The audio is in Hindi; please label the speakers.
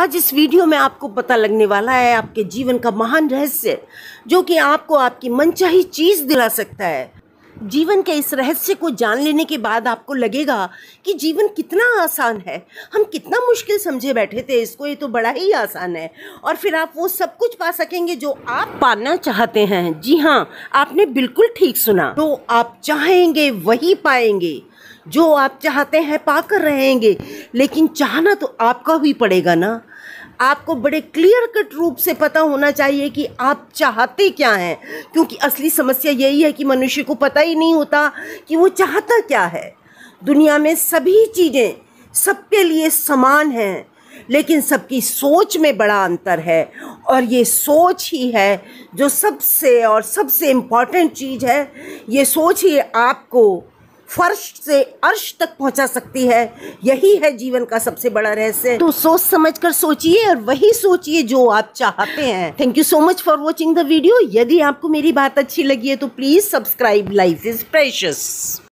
Speaker 1: आज इस वीडियो में आपको पता लगने वाला है आपके जीवन का महान रहस्य जो कि आपको आपकी मनचाही चीज़ दिला सकता है जीवन के इस रहस्य को जान लेने के बाद आपको लगेगा कि जीवन कितना आसान है हम कितना मुश्किल समझे बैठे थे इसको ये तो बड़ा ही आसान है और फिर आप वो सब कुछ पा सकेंगे जो आप पाना चाहते हैं जी हाँ आपने बिल्कुल ठीक सुना तो आप चाहेंगे वही पाएंगे जो आप चाहते हैं पाकर रहेंगे लेकिन चाहना तो आपका भी पड़ेगा ना आपको बड़े क्लियर कट रूप से पता होना चाहिए कि आप चाहते क्या हैं क्योंकि असली समस्या यही है कि मनुष्य को पता ही नहीं होता कि वो चाहता क्या है दुनिया में सभी चीज़ें सबके लिए समान हैं लेकिन सबकी सोच में बड़ा अंतर है और ये सोच ही है जो सबसे और सबसे इम्पॉर्टेंट चीज़ है ये सोच ही आपको फर्श से अर्श तक पहुंचा सकती है यही है जीवन का सबसे बड़ा रहस्य तो सोच समझ कर सोचिए और वही सोचिए जो आप चाहते हैं thank you so much for watching the video यदि आपको मेरी बात अच्छी लगी है तो please subscribe life is precious